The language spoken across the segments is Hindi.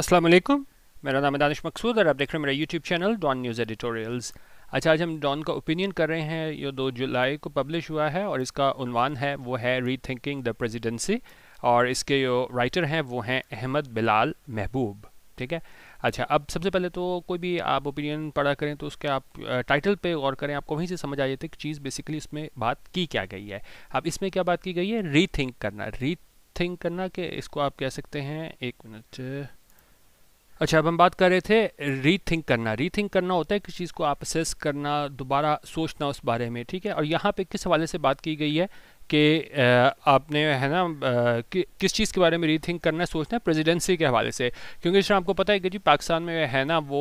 अस्सलाम वालेकुम मेरा नाम है दानिश मकसूद और आप देख रहे हैं मेरा YouTube channel Dawn News editorials अच्छा आज हम डॉन का ओपिनियन कर रहे हैं ये दो जुलाई को पब्लिश हुआ है और इसका उनवान है वो है री थिंकिंग द प्रेजिडेंसी और इसके जो राइटर हैं वो हैं अहमद बिलाल महबूब ठीक है अच्छा अब सबसे पहले तो कोई भी आप ओपिनियन पढ़ा करें तो उसके आप टाइटल पे गौर करें आपको वहीं से समझ आ जाती है कि चीज़ बेसिकली इसमें बात की क्या गई है अब इसमें क्या बात की गई है रीथिंक करना रीथिंक करना कि इसको आप कह सकते हैं एक मिनट अच्छा अब हम बात कर रहे थे रीथिंक करना रीथिंक करना होता है किसी चीज़ को आप असेस करना दोबारा सोचना उस बारे में ठीक है और यहाँ पे किस हवाले से बात की गई है कि आपने है ना कि, किस चीज़ के बारे में रीथिंक करना है सोचना है प्रेसिडेंसी के हवाले से क्योंकि जिस आपको पता है कि जी पाकिस्तान में है ना वो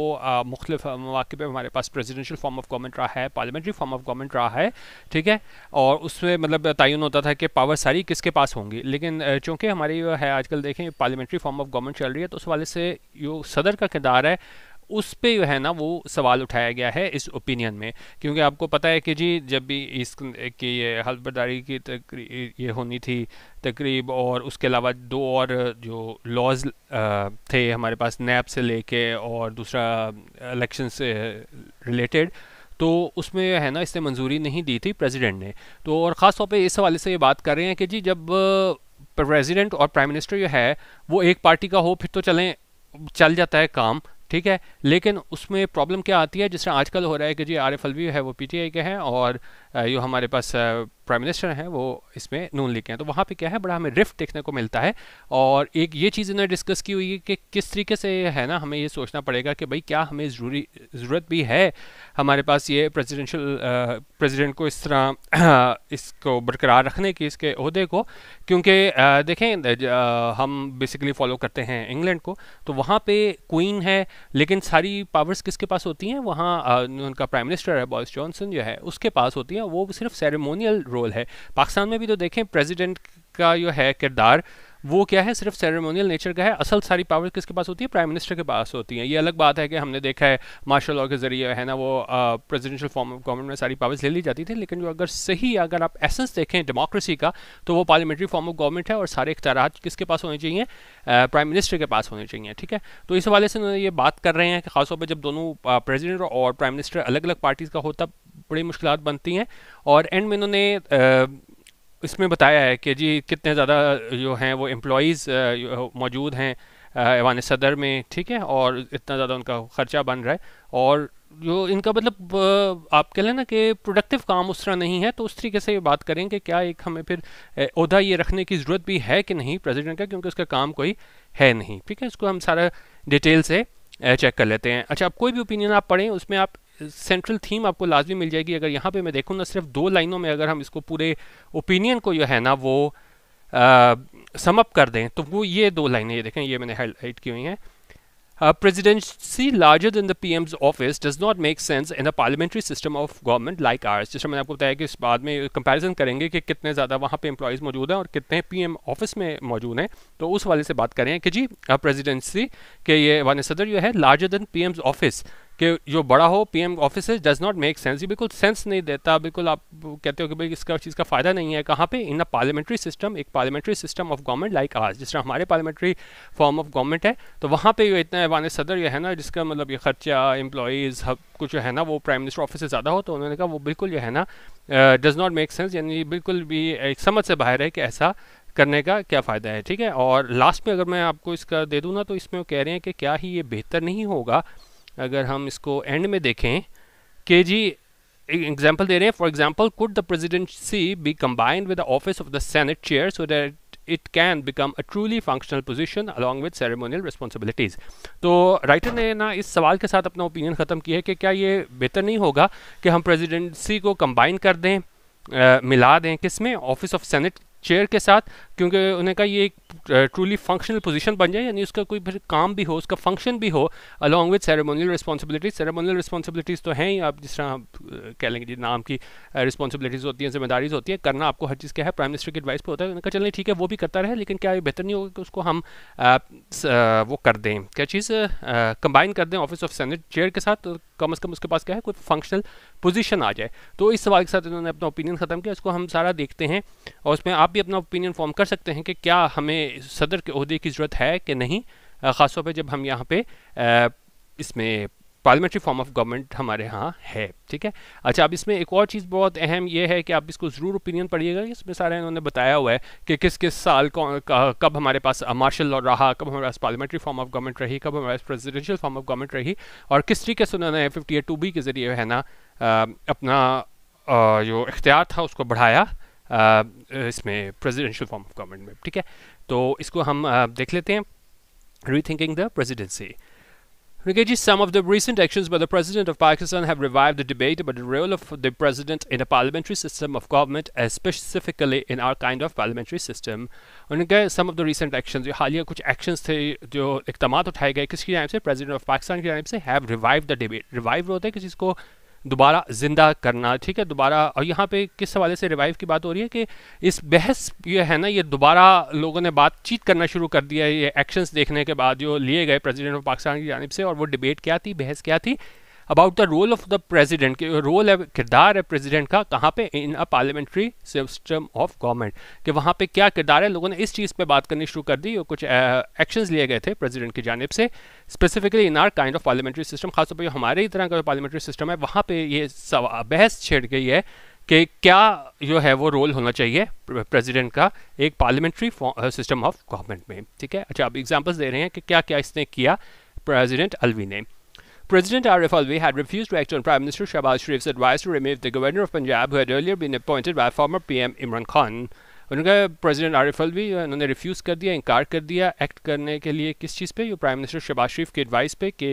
मुख्तफ मौके पर हमारे पास प्रेसिडेंशियल फॉर्म ऑफ गवर्नमेंट रहा है पार्लियामेंट्री फॉर्म ऑफ गवर्नमेंट रहा है ठीक है और उसमें मतलब तयन होता था कि पावर सारी किसके पास होंगी लेकिन चूँकि हमारी है आजकल देखें पार्लियामेंट्री फॉर्म ऑफ गवर्नमेंट चल रही है तो उस वाले से जो सदर का किरदार है उस पर जो है ना वो सवाल उठाया गया है इस ओपिनियन में क्योंकि आपको पता है कि जी जब भी इस कि ये हल्फबरदारी की तक ये होनी थी तकरीब और उसके अलावा दो और जो लॉज थे हमारे पास नैब से लेके और दूसरा इलेक्शन से रिलेटेड तो उसमें है ना इसने मंजूरी नहीं दी थी प्रेसिडेंट ने तो और ख़ास तौर पे इस हवाले से ये बात कर रहे हैं कि जी जब प्रेसिडेंट और प्राइम मिनिस्टर जो है वो एक पार्टी का हो फिर तो चलें चल जाता है काम ठीक है लेकिन उसमें प्रॉब्लम क्या आती है जिससे आजकल हो रहा है कि जी आर एफ है वो पी के हैं और जो हमारे पास प्राइम मिनिस्टर हैं वो इसमें नून लिखे हैं तो वहाँ पे क्या है बड़ा हमें रिफ्ट देखने को मिलता है और एक ये चीज़ इन्होंने डिस्कस की हुई है कि किस तरीके से है ना हमें ये सोचना पड़ेगा कि भाई क्या हमें ज़रूरी ज़रूरत भी है हमारे पास ये प्रेसिडेंशियल प्रेसिडेंट को इस तरह इसको बरकरार रखने की इसके अहदे को क्योंकि देखें आ, हम बेसिकली फॉलो करते हैं इंग्लैंड को तो वहाँ पर क्वीन है लेकिन सारी पावर्स किसके पास होती हैं वहाँ उनका प्राइम मिनिस्टर है बॉरिस जॉनसन जो है उसके पास होती हैं वो सिर्फ सेरेमोनियल रोल है पाकिस्तान में भी तो देखें प्रेसिडेंट का जो है किरदार वो क्या है सिर्फ सेरेमोनियल नेचर का है असल सारी पावर किसके पास होती है प्राइम मिनिस्टर के पास होती है ये अलग बात है कि हमने देखा है मार्शल लॉ के जरिए है ना वो प्रेजिडेंशियल फॉर्म ऑफ गवर्नमेंट में सारी पावर्स ले ली जाती थी लेकिन जो अगर सही अगर आप एसेंस देखें डेमोक्रेसी का तो वो पार्लियामेंट्री फॉर्म ऑफ गवर्नमेंट है और सारे इख्तार किसके पास होने चाहिए प्राइम मिनिस्टर के पास होने चाहिए ठीक है तो इस हवाले से उन्होंने ये बात कर रहे हैं कि खासतौर पर जब दोनों प्रेजिडेंट और प्राइम मिनिस्टर अलग अलग पार्टीज़ का होता बड़ी मुश्किल बनती हैं और एंड में इन्होंने इसमें बताया है कि जी कितने ज़्यादा जो हैं वो एम्प्लॉज़ मौजूद हैं ऐवान सदर में ठीक है और इतना ज़्यादा उनका ख़र्चा बन रहा है और जो इनका मतलब आप कह लें ना कि प्रोडक्टिव काम उस तरह नहीं है तो उस तरीके से ये बात करें कि क्या एक हमें फिर अहदा ये रखने की ज़रूरत भी है कि नहीं प्रेसिडेंट का क्योंकि उसका काम कोई है नहीं ठीक है इसको हम सारा डिटेल से चेक कर लेते हैं अच्छा आप कोई भी ओपिनियन आप पढ़ें उसमें आप सेंट्रल थीम आपको लाजमी मिल जाएगी अगर यहाँ पे मैं देखूँ ना सिर्फ दो लाइनों में अगर हम इसको पूरे ओपिनियन को जो है ना वो समअप कर दें तो वो ये दो लाइनें ये देखें ये मैंने हाईलाइट की हुई हैं presidency larger than the PM's office does not make sense in the parliamentary system of government like ours जिसमें मैंने आपको बताया कि इस बाद में कंपेरिजन करेंगे कि कितने ज़्यादा वहाँ पर एम्प्लॉयज़ मौजूद हैं और कितने पी एम ऑफिस में मौजूद हैं तो उस वाले से बात करें कि जी प्रेजिडेंसी के ये वन सदर जो है larger than PM's office कि जो बड़ा हो PM office does not make sense ये बिल्कुल सेंस नहीं देता बिल्कुल आप कहते हो कि भाई इसका चीज़ का फ़ायदा नहीं है कहाँ पे इन अ पार्लियामेंट्री सिस्टम एक parliamentary system of government like आज जिस तरह हमारे पार्लियामेंट्री फॉर्म ऑफ गवर्नमेंट है तो वहाँ पे ये इतना ऐवान सदर ये है ना जिसका मतलब ये खर्चा एम्प्लॉज़ कुछ जो है ना वो प्राइम मिनिस्टर ऑफिस से ज़्यादा हो तो उन्होंने कहा वो बिल्कुल ये है ना डज़ नॉट मेक सेंस यानी बिल्कुल भी एक समझ से बाहर है कि ऐसा करने का क्या फ़ायदा है ठीक है और लास्ट में अगर मैं आपको इसका दे दूँ ना तो इसमें वो कह रहे हैं कि क्या ही ये बेहतर नहीं होगा अगर हम इसको एंड में देखें के जी एग्जाम्पल दे रहे हैं for example could the presidency be combined with the office of the senate chair so that it can become a truly functional position along with ceremonial responsibilities तो राइटर ने ना इस सवाल के साथ अपना ओपिनियन ख़त्म किया है कि क्या ये बेहतर नहीं होगा कि हम प्रेजिडेंसी को कम्बाइन कर दें आ, मिला दें किस में ऑफिस ऑफ सेनेट चेयर के साथ क्योंकि उन्हें कहा ये एक ट्रूली फंक्शनल पोजीशन बन जाए यानी उसका कोई फिर काम भी हो उसका फंक्शन भी हो along with ceremonial responsibilities ceremonial responsibilities तो हैं ही आप जिस तरह कह लेंगे जी नाम की रिस्पॉन्सिबिलिटीज़ होती हैं जिम्मेदारीज होती हैं करना आपको हर चीज़ क्या है प्राइम मिनिस्टर की एडवाइस पर होता है उनका कहा चलिए ठीक है वो भी करता रहे लेकिन क्या ये बेहतर नहीं होगा कि उसको हम वो कर दें क्या चीज़ कंबाइन कर दें ऑफिस ऑफ सेनेट चेयर के साथ तो कम अज़ कम उसके पास क्या है कोई फंक्शनल पोजीशन आ जाए तो इस सवाल के साथ इन्होंने अपना ओपिनियन ख़त्म किया उसको हम सारा देखते हैं और उसमें आप भी अपना ओपिनियन फॉर्म कर कर सकते हैं कि क्या हमें सदर के अहदे की ज़रूरत है कि नहीं ख़ासतौर पर जब हम यहाँ पर इसमें पार्लियामेंट्री फॉर्म ऑफ गवर्नमेंट हमारे यहाँ है ठीक है अच्छा अब इसमें एक और चीज़ बहुत अहम यह है कि आप इसको ज़रूर ओपिनियन पढ़िएगा इसमें सारे इन्होंने बताया हुआ है कि किस किस साल कब हमारे पास मार्शल लॉ रहा कब हमारे पास पार्लियामेंट्री फॉर्म ऑफ गवर्नमेंट रही कब हमारे पास प्रेजिडेंशियल फॉर्म ऑफ गवर्नमेंट रही और किस तरीके से उन्होंने फिफ्टी एट टू बी के ज़रिए है ना अपना जो इख्तियार था उसको बढ़ाया आ, इसमें प्रेसिडेंशियल फॉर्म ऑफ गवर्नमेंट में ठीक है तो इसको हम आ, देख लेते हैं rethinking the presidency Nikeji, some of the recent actions by the President of Pakistan have revived the debate about the role of the President in a parliamentary system of government, specifically in our kind of parliamentary system. उनके some of the recent actions, जो हालिया कुछ actions थे जो इकदाम उठाए गए किसकी जानब से President of Pakistan की जानब से have revived the debate. Revived होता है किसी को दोबारा ज़िंदा करना ठीक है दोबारा और यहाँ पे किस हवाले से रिवाइव की बात हो रही है कि इस बहस ये है ना ये दोबारा लोगों ने बातचीत करना शुरू कर दिया ये एक्शंस देखने के बाद जो लिए गए प्रेसिडेंट ऑफ पाकिस्तान की जानब से और वो डिबेट क्या थी बहस क्या थी about the role of the president role है किरदार है प्रेजिडेंट का कहाँ पे in a parliamentary system of government कि वहाँ पे क्या किरदार है लोगों ने इस चीज़ पे बात करनी शुरू कर दी और कुछ एक्शंस लिए गए थे प्रेजिडेंट की जानब से specifically in our kind of parliamentary system खासतौर पर हमारे ही तरह का जो पार्लियामेंट्री सिस्टम है वहाँ पर ये बहस छेड़ गई है कि क्या जो है वो रोल होना चाहिए प्रेसिडेंट का एक पार्लियामेंट्री सिस्टम ऑफ गवर्नमेंट में ठीक है अच्छा आप एग्जांपल्स दे रहे हैं कि क्या क्या इसने किया प्रेसिडेंट अलवी ने President Arif Alvi had refused to act on Prime Minister Shahbaz Sharif's advice to remove the governor of Punjab, who had earlier been appointed by former PM Imran Khan. उन्होंने कहा प्रेसिडेंट आरिफ अलवी उन्होंने रिफ्यूज़ कर दिया इनकार कर दिया एक्ट करने के लिए किस चीज़ पे ये प्राइम मिनिस्टर शहबाज शरीफ के एडवाइस पे कि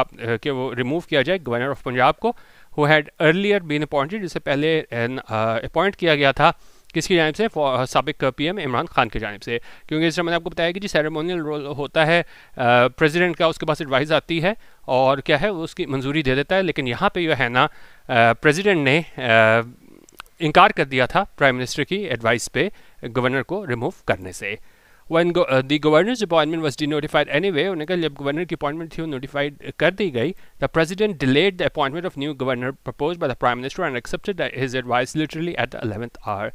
आप कि वो रिमूव किया जाए गवर्नर ऑफ पंजाब को who had earlier been appointed जिसे पहले अपॉइंट किया गया था किसकी जानब से सबक पी एम इमरान खान की जानब से क्योंकि इस समय मैंने आपको बताया कि जी सेरेमोनियल रोल होता है प्रेसिडेंट का उसके पास एडवाइस आती है और क्या है उसकी मंजूरी दे देता है लेकिन यहाँ पे जो है ना प्रेसिडेंट ने इनकार कर दिया था प्राइम मिनिस्टर की एडवाइस पे गवर्नर को रिमूव करने से when the governor appointment was denotified anyway उन्हें कहा जब गवर्नर की अपॉइंटमेंट थी वो नोटिफाइड कर दी गई the president delayed the appointment of new governor propose by the prime minister and accepted his advice literally at the eleventh hour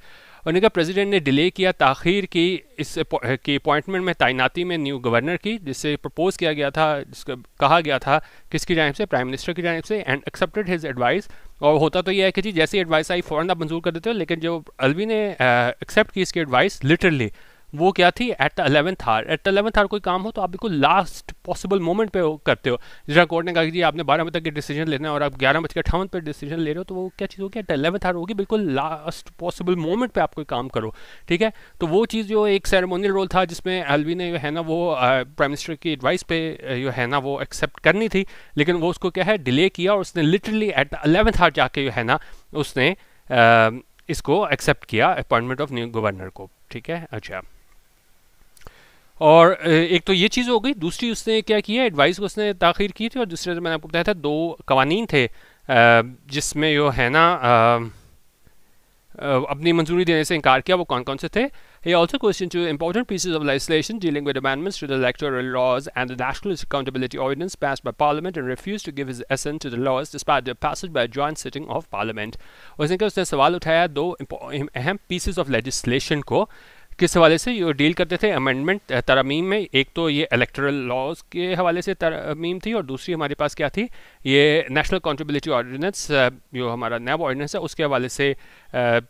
कहा प्रेसिडेंट ने डिले किया ताखिर की इस की अपॉइंटमेंट में तैनाती में न्यू गवर्नर की जिससे प्रपोज किया गया था जिसको कहा गया था किसकी जानब से प्राइम मिनिस्टर की जानब से एंड एक्सेप्टेड हिज एडवाइस और होता तो यह है कि जी जैसी एडवाइस आई फ़ौरन आप मंजूर कर देते हो लेकिन जो अलवी ने एक्सेप्ट की इसकी एडवाइस लिटरली वो क्या थी at the eleventh hour at the eleventh hour कोई काम हो तो आप बिल्कुल लास्ट पॉसिबल मोमेंट पे करते हो जिसका कोर्ट ने कहा कि जी आपने बारह बजे तक के डिसीजन लेना है और आप ग्यारह बज के अठावन पर डिसीजन ले रहे हो तो वो क्या चीज़ होगी एट अलेवंथ हार होगी बिल्कुल लास्ट पॉसिबल मोमेंट पर आप कोई काम करो ठीक है तो वो चीज़ जो एक सेरेमोनियल रोल था जिसमें एलवी ने जो है ना वो प्राइम मिनिस्टर की एडवाइस पे जो है ना वो एक्सेप्ट करनी थी लेकिन वो उसको क्या है डिले किया और उसने लिटरली एट द अलेवंथ हार जाके जो है ना उसने इसको एक्सेप्ट किया अपॉइंटमेंट ऑफ न्यू गवर्नर को ठीक है अच्छा और एक तो ये चीज़ हो गई दूसरी उसने क्या किया एडवाइस को उसने तखिर की थी और दूसरे मैंने आपको बताया था दो कवानीन थे जिसमें जो है ना अपनी मंजूरी देने से इनकार किया वो कौन कौन से थे he also question two important pieces of legislation dealing with amendments to the electoral laws and the national accountability ordinance pass by parliament and refuse to give his assent to the laws despite the passage by joint sitting of parliament उसने कहा उसने सवाल उठाया दो अहम पीसेज ऑफ लेजिस्लेशन को किस हवाले से ये डील करते थे अमेंडमेंट तरमीम में एक तो ये इलेक्ट्रल लॉज के हवाले से तरमीम थी और दूसरी हमारे पास क्या थी ये नेशनल कॉन्ट्रीबिलिटी ऑर्डिनेंस जो हमारा नैब ऑर्डिनेंस है उसके हवाले से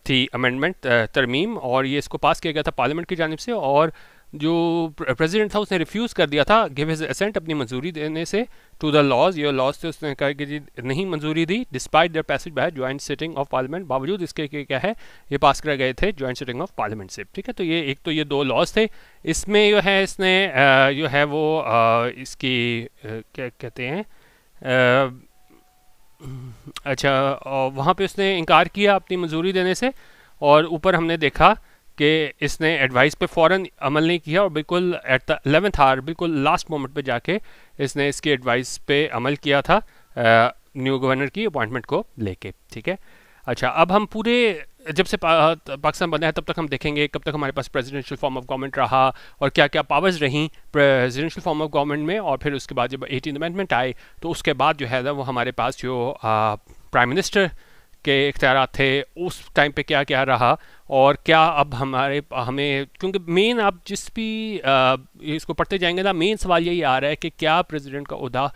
थी अमेंडमेंट तरमीम और ये इसको पास किया गया था पार्लियामेंट की जानब से और जो प्रेसिडेंट था उसने रिफ्यूज़ कर दिया था गिव हिज असेंट अपनी मंजूरी देने से टू द लॉज ये लॉज थे उसने कहा कि जी नहीं मंजूरी दी despite the passage by joint sitting of parliament बावजूद इसके कि क्या है ये पास कराए गए थे ज्वाइंट सिटिंग ऑफ पार्लियामेंट से ठीक है तो ये एक तो ये दो लॉज थे इसमें जो है इसने जो है वो इसकी क्या कहते हैं अच्छा वहाँ पर उसने इनकार किया अपनी मंजूरी देने से और ऊपर हमने देखा कि इसने एडवाइस पे फ़ौर अमल नहीं किया और बिल्कुल एट द अलेवेंथ आवर बिल्कुल लास्ट मोमेंट पे जाके इसने इसकी एडवाइस पे अमल किया था न्यू गवर्नर की अपॉइंटमेंट को लेके ठीक है अच्छा अब हम पूरे जब से पा, पाकिस्तान बना है तब तक हम देखेंगे कब तक हमारे पास प्रेसिडेंशियल फॉर्म ऑफ गवर्नमेंट रहा और क्या क्या पावर्स रहीं प्रेसिडेंशियल फॉर्म ऑफ गवर्नमेंट में और फिर उसके बाद जब एटीन अमेंडमेंट आए तो उसके बाद जो है ना वो हमारे पास जो प्राइम मिनिस्टर के इख्तियार थे उस टाइम पे क्या क्या रहा और क्या अब हमारे हमें क्योंकि मेन आप जिस भी आ, इसको पढ़ते जाएंगे ना मेन सवाल यही आ रहा है कि क्या प्रेसिडेंट का उदा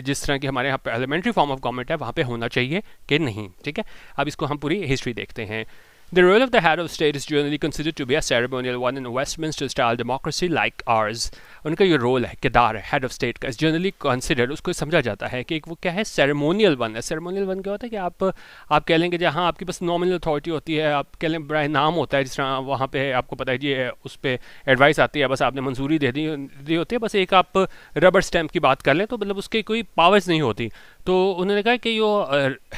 जिस तरह की हमारे यहाँ एलिमेंट्री फॉर्म ऑफ गवर्नमेंट है वहाँ पे होना चाहिए कि नहीं ठीक है अब इसको हम पूरी हिस्ट्री देखते हैं The role of the head of state is generally considered to be a ceremonial one in Westminster style democracy like ours. उनका ये रोल है किदार है हेड ऑफ स्टेट का जनरली कंसिडर्ड उसको समझा जाता है कि एक वो क्या है सेरेमोनियल वन है सेरेमोनियल वन क्या होता है कि आप आप कह लेंगे जहाँ आपके पास नॉमिनल अथॉरिटी होती है आप कह लें बड़ा नाम होता है जिस तरह वहाँ पे आपको पता है जी उस पर एडवाइस आती है बस आपने मंजूरी दे दी दी होती है बस एक आप रबर स्टैम्प की बात कर लें तो मतलब उसकी कोई पावर्स नहीं होती तो उन्होंने कहा कि जो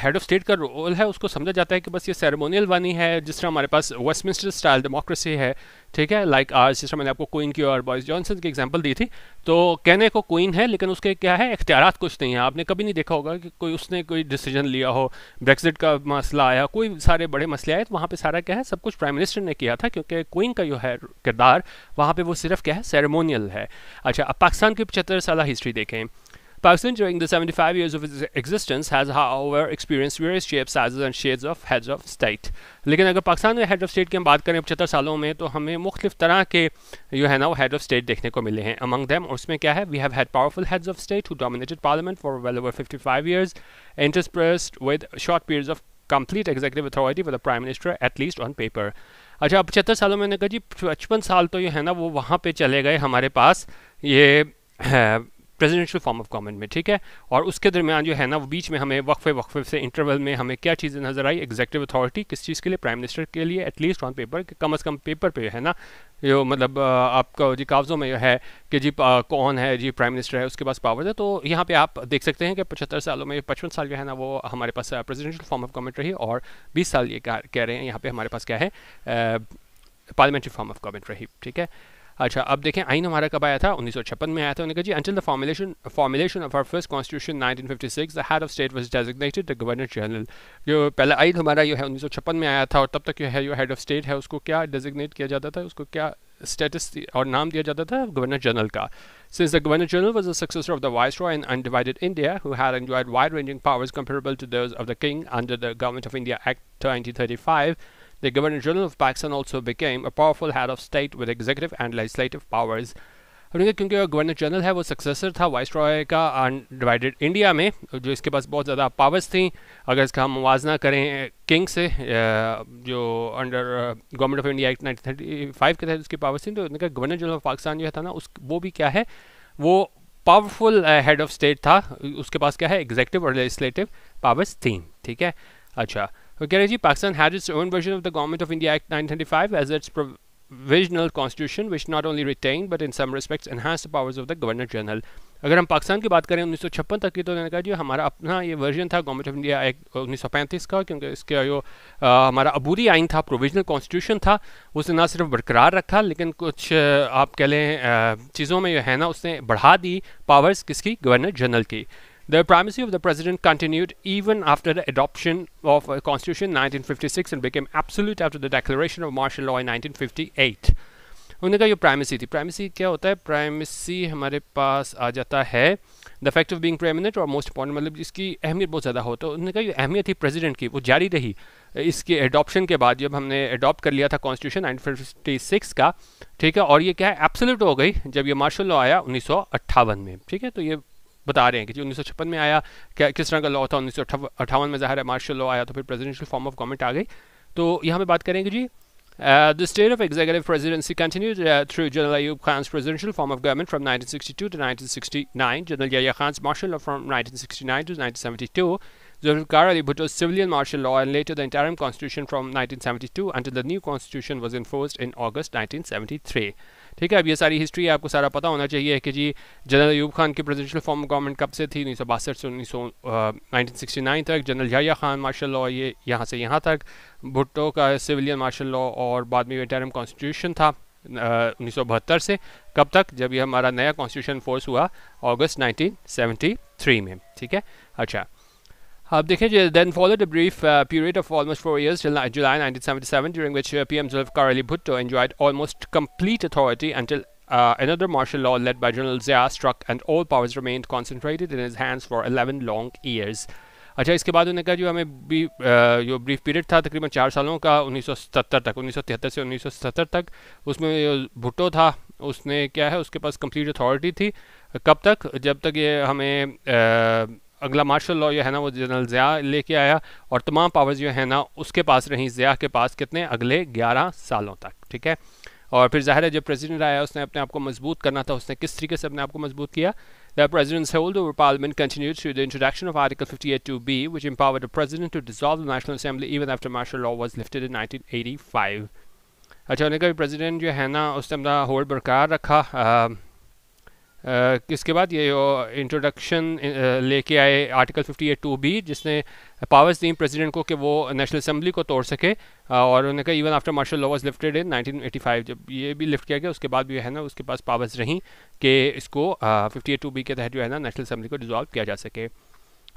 हेड ऑफ स्टेट का रोल है उसको समझा जाता है कि बस ये सेरेमोनियल वानी है जिस तरह हमारे पास वेस्टमिंस्टर स्टाइल डेमोक्रेसी है ठीक है लाइक आज जिस तरह मैंने आपको क्वीन की और बॉयस जॉनसन की एग्जांपल दी थी तो कहने को क्वीन है लेकिन उसके क्या है इख्तियार कुछ नहीं है आपने कभी नहीं देखा होगा कि कोई उसने कोई डिसीजन लिया हो ब्रेक्जिट का मसला आया कोई सारे बड़े मसले आए तो वहाँ पर सारा क्या है सब कुछ प्राइम मिनिस्टर ने किया था क्योंकि क्वीन का जो है किरदार वहाँ पर वो सिर्फ क्या है सेरेमोनियल है अच्छा अब पाकिस्तान की पचहत्तर साल हिस्ट्री देखें Pakistan during the 75 years of its existence has however experienced various shapes sizes and shades of heads of state लेकिन अगर पाकिस्तान में हेड ऑफ स्टेट की हम बात करें पचहत्तर सालों में तो हमें मुख्तलिफ तरह के जो है ना वो हेड ऑफ स्टेट देखने को मिले हैं अमंग दैम और उसमें क्या है we have had powerful heads of state who dominated parliament for well over 55 years interspersed with short periods of complete executive authority for the prime minister at least on paper अच्छा पचहत्तर सालों में मैंने कहा जी पचपन साल तो ये है ना वो वहाँ पे चले गए हमारे पास ये प्रेजिडेंशियल फॉर्म ऑफ गवर्नमेंट में ठीक है और उसके दरमियान जो है ना वो बीच में हमें वक्फे वक्फे से इंटरवल में हमें क्या चीज़ें नजर आई एग्जेक्टिव अथॉरिटी किस चीज़ के लिए प्राइम मिनिस्टर के लिए एटलीस्ट ऑन पेपर कम अज़ कम पेपर पे है ना जो मतलब आपका जी कागज़ों में है कि जी कौन है जी प्राइम मिनिस्टर है उसके पास पावर है तो यहाँ पे आप देख सकते हैं कि पचहत्तर सालों में पचपन साल जो है ना वो हमारे पास प्रेजिडेंशियल फॉर्म ऑफ गवर्नमेंट रही और बीस साल ये कह रहे हैं यहाँ पर हमारे पास क्या है पार्लियामेंट्री फॉर्म ऑफ गवर्नमेंट रही ठीक है अच्छा अब देखें आइन हमारा कब आया था उन्नीस में आया था उन्होंने कहा जी the formulation formulation of our first constitution 1956 the head of state was designated the governor general जो पहला आइन हमारा जो है उन्नीस में आया था और तब तक जो है जो हेड ऑफ स्टेट है उसको क्या डेजिग्नेट किया जाता था उसको क्या स्टेटस और नाम दिया जाता था गवर्नर जनरल का Since the Governor General was a successor of the Viceroy in undivided India who had enjoyed wide ranging powers comparable to those of the King under the Government of India Act 1935, The Governor-General of Pakistan also became a powerful head of state with executive and legislative powers. उनके क्योंकि गवर्नर जनरल है वो सक्सेसर था वाइस रॉय का डिवाइडेड इंडिया में जो इसके पास बहुत ज़्यादा पावर्स थी अगर इसका हम मुवजना करें किंग से जो under government of India act nineteen thirty five के तहत उसकी पावर्स थी तो उनका गवर्नर जनरल ऑफ पाकिस्तान जो था ना उस वो भी क्या है वो पावरफुल हेड ऑफ स्टेट था उसके पास क्या है एग्जेक्टिव और लेजिस्लेटिव पावर्स थी ठीक है अच्छा Okay, कह Pakistan had its own version of the Government of India Act India as its provisional constitution which not only retained but in some respects enhanced the powers of the governor general अगर हम पाकिस्तान की बात करें 1956 तक की तो उन्होंने कहा जो हमारा अपना ये वर्जन था गवर्नमेंट ऑफ इंडिया एक्ट उन्नीस का क्योंकि इसके जो हमारा अबूरी आइन था प्रोविजनल कॉन्स्टिट्यूशन था उसने ना सिर्फ बरकरार रखा लेकिन कुछ आप कह लें चीज़ों में जो है ना उसने बढ़ा दी पावर्स किसकी गवर्नर जनरल की The primacy of the president continued even after the adoption of a constitution in 1956 and became absolute after the declaration of martial law in 1958. उन्हें कहा ये प्राइमेसी थी प्राइमेसी क्या होता है प्राइमेसी हमारे पास आ जाता है the fact of being preeminent और मोस्ट इंपॉर्टेंट मतलब इसकी अहमियत बहुत ज़्यादा हो तो उन्हें कहा ये अहमियत थी प्रेसिडेंट की वो जारी रही इसके एडॉप्शन के बाद जब हमने एडॉप्ट कर लिया था कॉन्स्टिट्यूशन नाइनटीन का ठीक है और ये क्या है एब्सोल्यूट हो गई जब ये मार्शल लॉ आया उन्नीस में ठीक है तो ये बता रहे हैं कि जी उन्नीस में आया क्या किस तरह का लॉ था उन्नीस सौ में ज़ाहिर है मार्शल लॉ आया तो फिर प्रेजिडेंशियल फॉर्म ऑफ गवर्नमेंट आ गई तो यहाँ पे बात करेंगे जी Uh, the state of executive presidency continued uh, through General Ayub Khan's presidential form of government from 1962 to 1969, General Yahya Khan's martial law from 1969 to 1972, Zulfikar Ali Bhutto's civilian martial law, and later the interim constitution from 1972 until the new constitution was enforced in August 1973. ठीक है अब ये सारी हिस्ट्री आपको सारा पता होना चाहिए कि जी जनरल अयूब खान की प्रेजिडेंशियल फॉर्म गवर्नमेंट कब से थी उन्नीस सौ बासठ से उन्नीस सौ तक general Yahya Khan martial law ये यहाँ से यहाँ तक भुट्टो का सिविलियन मार्शल लॉ और बाद में वेटेरम कॉन्स्टिट्यूशन था उन्नीस uh, से कब तक जब ये हमारा नया कॉन्स्टिट्यूशन फोर्स हुआ अगस्त 1973 में ठीक है अच्छा Uh, then followed a brief uh, period of almost four years, almost four 1977 during which uh, PM Zulfiqar Ali Bhutto enjoyed almost complete authority until uh, another martial law led by General Zia struck and all powers remained concentrated in his hands for 11 long years. अच्छा इसके बाद उन्होंने कहा जो हमें ब्रीफ जो ब्रीफ पीरियड था तकरीबन चार सालों का 1977 तक 1973 से 1977 तक उसमें भुट्टो था उसने क्या है उसके पास कंप्लीट अथॉरिटी थी कब तक जब तक ये हमें अगला मार्शल लॉ जो है ना वो जनरल ज़िया लेके आया और तमाम पावर्स जो है ना उसके पास रहीं ज़िया के पास कितने अगले ग्यारह सालों तक ठीक है और फिर ज़ाहिर है जब प्रेजिडेंट आया उसने अपने आप को मजबूत करना था उसने किस तरीके से अपने आप को मजबूत किया the president hold over parliament continue through the introduction of article fifty eight two B which empower the president to dissolve the national assembly even after martial law was lifted in nineteen अच्छा उन्हें कभी प्रेजिडेंट जो है ना उसने अपना होल्ड बरकरार रखा इसके बाद ये इंट्रोडक्शन लेके आए आर्टिकल 58 टू बी जिसने पावर्स दी प्रेसिडेंट को कि वो नेशनल असेंबली को तोड़ सके और उन्होंने कहा even after martial law was lifted in 1985 जब ये भी लिफ्ट किया गया उसके बाद भी है ना उसके पास पावर्स रहीं कि इसको फिफ्टी एट टू बी के तहत जो है ना नेशनल असेंबली को डिजॉल्व किया जा सके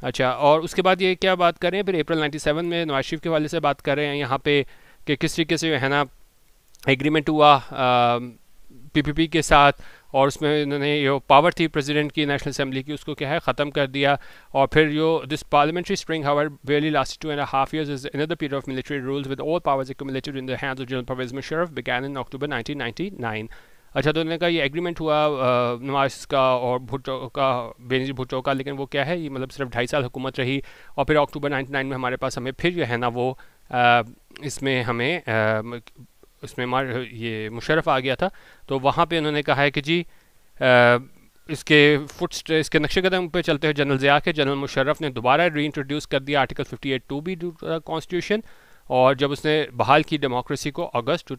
अच्छा और उसके बाद ये क्या बात करें फिर अप्रैल नाइन्टी में नवाज शरीफ के वाले से बात कर रहे हैं यहाँ पे कि किस तरीके से जो है ना एग्रीमेंट हुआ पीपीपी के साथ और उसमें इन्होंने जो पावर थी प्रेसिडेंट की नेशनल असेंबली की उसको क्या है ख़त्म कर दिया और फिर जो this parliamentary spring however barely last two and half years is the period of military rules with all powers accumulated in the hands of general Pervez Musharraf began in October nineteen अच्छा तो उन्होंने कहा ये एग्रीमेंट हुआ नवाज का और भुट्टो का बेनजी भुट्टो का लेकिन वो क्या है ये मतलब सिर्फ ढाई साल हुकूमत रही और फिर अक्टूबर 99 में हमारे पास हमें फिर जो है ना वो आ, इसमें हमें उसमें ये मुशरफ आ गया था तो वहाँ पे उन्होंने कहा है कि जी आ, इसके फुट इसके नक्शे कदम पे चलते हुए जनरल ज़िया के जनरल मुशर्रफ ने दोबारा री इंट्रोड्यूस कर दिया article fifty eight two B constitution और जब उसने बहाल की डेमोक्रेसी को अगस्त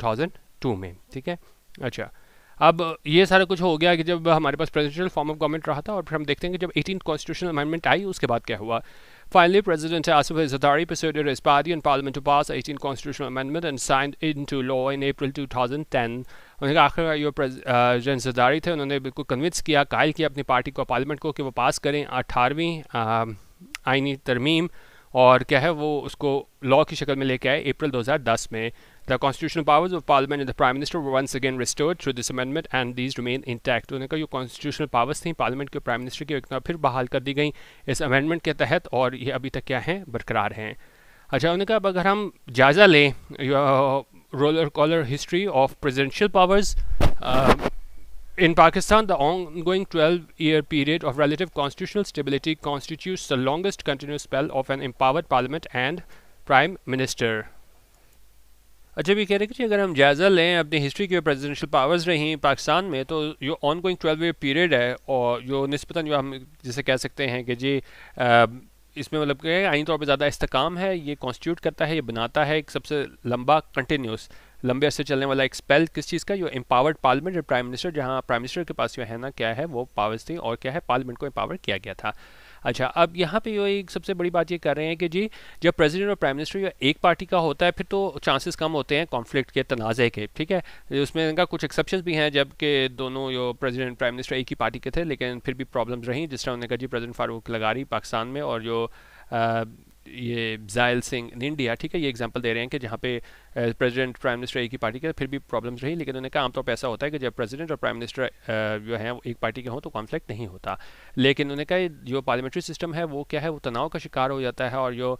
टू में ठीक है अच्छा अब ये सारा कुछ हो गया कि जब हमारे पास प्रेजिडेंशियल फॉर्म ऑफ गवर्नमेंट रहा था और फिर हम देखते हैं कि जब एटीन कॉन्स्टिट्यूशन अमेंडमेंट आई उसके बाद क्या हुआ Finally, President Asif Zardari persuaded his party and parliament to pass 18 constitutional amendments and signed into law in April 2010. उन्होंने कहा आखिर जो और क्या है वो उसको लॉ की शक्ल में लेके आए अप्रैल 2010 में the constitutional powers of parliament and the prime minister once again restored through this amendment and these remain intact उन्होंने कहा जो कॉन्स्टिट्यूशनल पावर्स थी पार्लियामेंट के प्राइम मिनिस्टर की एक बार फिर बहाल कर दी गई इस अमेंडमेंट के तहत और ये अभी तक क्या हैं बरकरार हैं अच्छा उन्होंने कहा अब अगर हम जायज़ा लें roller coaster history of presidential powers in Pakistan, the ongoing 12 year period of relative constitutional stability constitutes the longest continuous spell of an empowered parliament and prime minister. अच्छा भी कह रहे कि अगर हम जायज़ा लें अपनी हिस्ट्री के प्रेसिडेंशियल पावर्स रहीं पाकिस्तान में तो जो ongoing twelve year period है और जो निस्पतन जो हम जैसे कह सकते हैं कि जी इसमें मतलब कि आइन तौर पर ज़्यादा इस्तकाम है ये कॉन्स्टिट्यूट करता है ये बनाता है एक सबसे लंबा कंटिन्यूस लंबे अरसे चलने वाला एक्सपेल किस चीज़ का यो एम्पावर्ड पार्लियामेंट प्राइम मिनिस्टर जहाँ प्राइम मिनिस्टर के पास जो है ना क्या है वो पावर्स थी और क्या है पार्लियामेंट को एम्पावर किया गया था अच्छा अब यहाँ पे वो एक सबसे बड़ी बात ये कर रहे हैं कि जी जब प्रेसिडेंट और प्राइम मिनिस्टर एक पार्टी का होता है फिर तो चांसेस कम होते हैं कॉन्फ्लिक्ट के तनाज़े के ठीक है उसमें इनका कुछ एक्सेप्शन भी हैं जबकि दोनों जो प्रेजिडेंट प्राइम मिनिस्टर एक ही पार्टी के थे लेकिन फिर भी प्रॉब्लम रहीं जिस तरह उन्होंने कहा जी प्रेजिडेंट फारूक लगारी पाकिस्तान में और जो आ, ये जायल सिंह इंडिया ठीक है ये एग्जाम्पल दे रहे हैं कि जहाँ पे प्रेसिडेंट प्राइम मिनिस्टर एक ही पार्टी के फिर भी प्रॉब्लम्स रही लेकिन उन्होंने कहा आमतौर पर ऐसा होता है कि जब प्रेसिडेंट और प्राइम मिनिस्टर जो है वो एक पार्टी के हों तो कॉन्फ्लिक्ट नहीं होता लेकिन उन्होंने कहा जो पार्लियामेंट्री सिस्टम है वो क्या है वो तनाव का शिकार हो जाता है और जो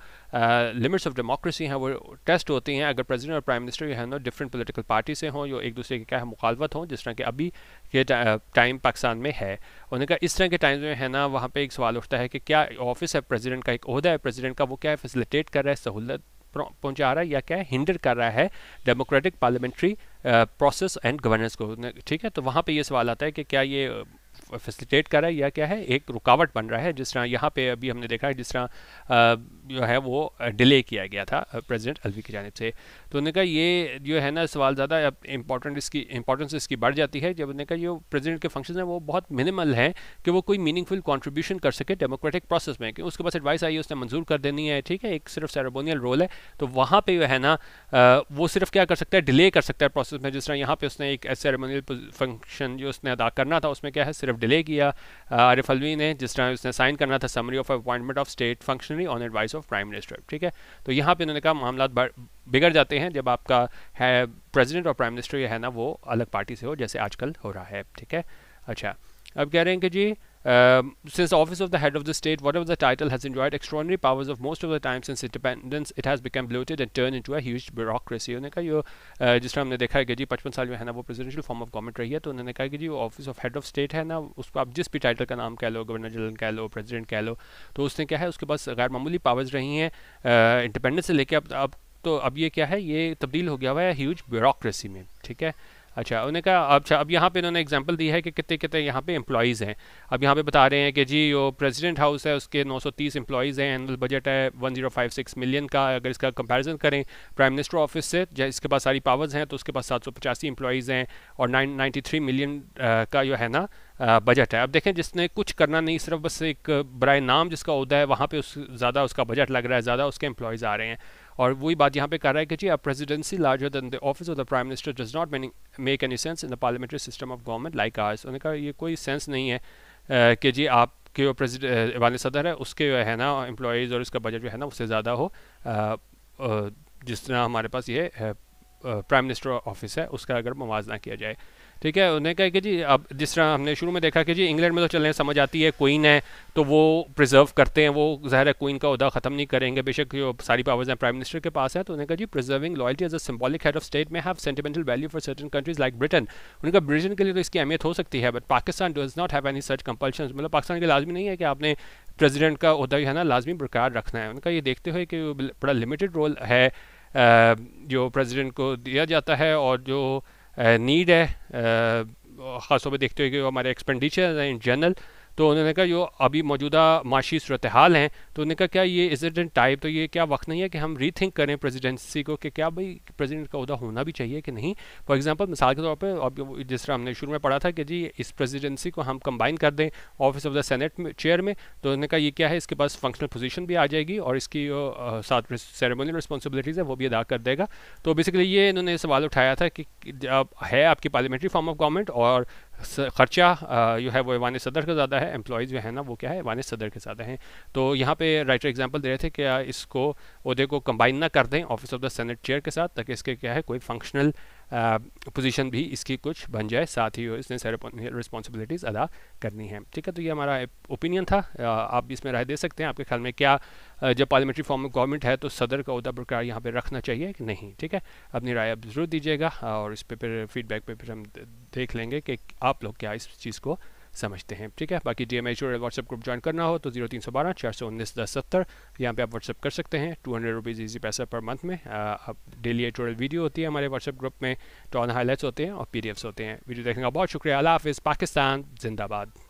लिमिट्स ऑफ डेमोक्रेसी हैं वो टेस्ट होती हैं अगर प्रेजिडेंट और प्राइम मिनिस्टर जो है ना डिफरेंट पोलिटिकल पार्टी से हों जो एक दूसरे की क्या है मुखालवत हों जिस तरह के अभी के टाइम पाकिस्तान में है उन्होंने कहा इस तरह के टाइम जो है ना वहाँ पर एक सवाल उठता है कि क्या ऑफिस है प्रेजिडेंट का एक अहदा है प्रेजिडेंट का वो क्या है फैसिलिटेट कर रहा है सहूलत पहुंचा रहा है या क्या है हिंडर कर रहा है democratic parliamentary process and governance को ठीक है तो वहाँ पे ये सवाल आता है कि क्या ये फैसिलिटेट uh, कर रहा है या क्या है एक रुकावट बन रहा है जिस तरह यहाँ पे अभी हमने देखा है जिस तरह uh, जो है वो डिले किया गया था प्रेसिडेंट अलवी की जानब से तो उन्होंने कहा ये जो है ना सवाल ज़्यादा इंपॉर्टेंट इसकी इंपॉर्टेंस इसकी बढ़ जाती है जब उन्होंने कहा जो प्रेसिडेंट के फंक्शन हैं वो बहुत मिनिमल हैं कि वो कोई मीनिंगफुल कॉन्ट्रीब्यूशन कर सके डेमोक्रेटिक प्रोसेस में क्योंकि उसके पास एडवाइस आई है उसने मंजूर कर देनी है ठीक है एक सिर्फ सेरेबोनियल रोल है तो वहाँ पर जो है ना वो सिर्फ क्या कर सकता है डिले कर सकता है प्रोसेस में जिस तरह यहाँ पर उसने एक सेरेमोनियल फंक्शन जो उसने अदा करना था उसमें क्या है सिर्फ डिले किया आरिफ अलवी ने जिस तरह उसने साइन करना था summary of appointment of state functionary on advice of prime minister ठीक है तो यहाँ पे इन्होंने कहा मामला बिगड़ जाते हैं जब आपका है प्रेसिडेंट और प्राइम मिनिस्टर है ना वो अलग पार्टी से हो जैसे आजकल हो रहा है ठीक है अच्छा अब कह रहे हैं कि जी Um, since the office of the head of the state, whatever the title, has enjoyed extraordinary powers of most of the time since independence, it has become bloated and turned into a huge bureaucracy. उन्होंने कहा ये uh, जिस तरह हमने देखा है कि जी पचपन साल में है ना वो प्रेसिडेंशियल फॉर्म ऑफ गवर्नमेंट रही है तो उन्होंने कहा कि जी office of head of state है ना उसको आप जिस भी टाइटल का नाम कह लो गवर्नर जनरल कह लो प्रेजिडेंट कह लो तो उसने क्या है उसके पास गैर मामूली पावर्स रही हैं इंडिपेंडेंस uh, से लेके अब अब तो अब ये क्या है ये तब्दील हो गया हुआ है ह्यूज ब्यूरोसी में ठीक है अच्छा उन्होंने कहा अच्छा अब यहाँ पे इन्होंने एग्जांपल दी है कि कितने कितने यहाँ पे एम्प्लॉज़ हैं अब यहाँ पे बता रहे हैं कि जी जो प्रेसिडेंट हाउस है उसके 930 एम्प्लॉयज़ हैं एनअल बजट है 1056 मिलियन का अगर इसका कंपैरिजन करें प्राइम मिनिस्टर ऑफिस से इसके पास सारी पावर्स हैं तो उसके पास सात एम्प्लॉज़ हैं और नाइन मिलियन का जो है ना बजट है अब देखें जिसने कुछ करना नहीं सिर्फ बस एक बरए नाम जिसका अहदा है वहाँ पर उस ज़्यादा उसका बजट लग रहा है ज़्यादा उसके एम्प्लॉज़ आ रहे हैं और वही बात यहाँ पे कर रहा है कि जी a presidency larger than the office of the prime minister does not meaning make any sense in the parliamentary system of government like ours उन्होंने कहा ये कोई सेंस नहीं है कि जी आप के जो प्रेजिडेंट वाले सदर है उसके जो है ना एम्प्लॉज़ और उसका बजट जो है ना उससे ज़्यादा हो जिस तरह हमारे पास ये प्राइम मिनिस्टर ऑफिस है उसका अगर मुवजना किया जाए ठीक है उन्हें कहा कि जी अब जिस तरह हमने शुरू में देखा कि जी इंग्लैंड में तो चलने समझ आती है क्वीन है तो वो प्रिजर्व करते हैं वो ज़ाहिर है क्वीन का उदा ख़त्म नहीं करेंगे बेशक जो सारी पावर्स हैं प्राइम मिनिस्टर के पास है तो उन्हें कहा जी preserving loyalty as a symbolic head of state may have sentimental value for certain countries like Britain उनका ब्रिटेन के लिए तो इसकी अहमियत हो सकती है but Pakistan does not have any such compulsion मतलब पाकिस्तान के लाजमी नहीं है कि आपने प्रेजिडेंट का उदा है ना लाजमी बरकरार रखना है उनका ये देखते हुए कि बड़ा लिमिटेड रोल है जो प्रेजिडेंट को दिया जाता है और जो नीड है खासतौर पर देखते हुए कि हमारे एक्सपेंडिचर हैं इन जनरल तो उन्होंने कहा जो अभी मौजूदा माशी सूरत हाल हैं तो उन्होंने कहा क्या ये इज इट टाइप तो ये क्या वक्त नहीं है कि हम रीथिंक करें प्रेसिडेंसी को कि क्या भाई प्रेसिडेंट का उदा होना भी चाहिए कि नहीं फॉर एग्जांपल मिसाल के तौर पर जिस तरह हमने शुरू में पढ़ा था कि जी इस प्रेजिडेंसी को हम कंबाइन कर दें ऑफिस ऑफ द सेनेट में चेयर में तो उन्होंने कहा यह क्या है इसके पास फंक्शनल पोजिशन भी आ जाएगी और इसकी जो साथ सेरेमोनी रिस्पॉन्सिबिलिटीज़ है वो भी अदा कर देगा तो बेसिकली ये इन्होंने सवाल उठाया था कि है आपकी पार्लियामेंट्री फॉर्म ऑफ गवर्नमेंट और ख़र्चा जो है वो वान सदर का ज़्यादा है एम्प्लॉयज़ जो है ना वो क्या है वान सदर के ज़्यादा हैं तो यहाँ पे राइटर एग्जांपल दे रहे थे कि इसको उहदे को कंबाइन ना कर दें office of the senate chair के साथ ताकि इसके क्या है कोई फंक्शनल पोजीशन भी इसकी कुछ बन जाए साथ ही इसने सारे रिस्पॉन्सिबिलिटीज़ अदा करनी है ठीक है तो ये हमारा ओपिनियन था आप इसमें राय दे सकते हैं आपके ख्याल में क्या जब पार्लियामेंट्री फॉर्म में गवर्नमेंट है तो सदर का अहदा बरकरार यहाँ पर रखना चाहिए कि नहीं ठीक है अपनी राय आप ज़रूर दीजिएगा और इस पर फिर फीडबैक पे फिर हम देख लेंगे कि आप लोग क्या इस चीज़ को समझते हैं ठीक है बाकी D M H WhatsApp WhatsApp group join करना हो तो जीरो तीन सौ बारह चार सौ उन्नीस दस सत्तर यहाँ पर आप व्हाट्सअप कर सकते हैं टू हंड्रेड रुपीज़ ईजी पैसा पर मंथ में अब डेली एडिटोरियल वीडियो होती है हमारे व्हाट्सअप ग्रुप में टॉन तो हाईलाइट्स होते हैं और पी डी एफ्स होते हैं वीडियो देखने का बहुत शुक्रिया अला हाफिज़ पाकिस्तान जिंदाबाद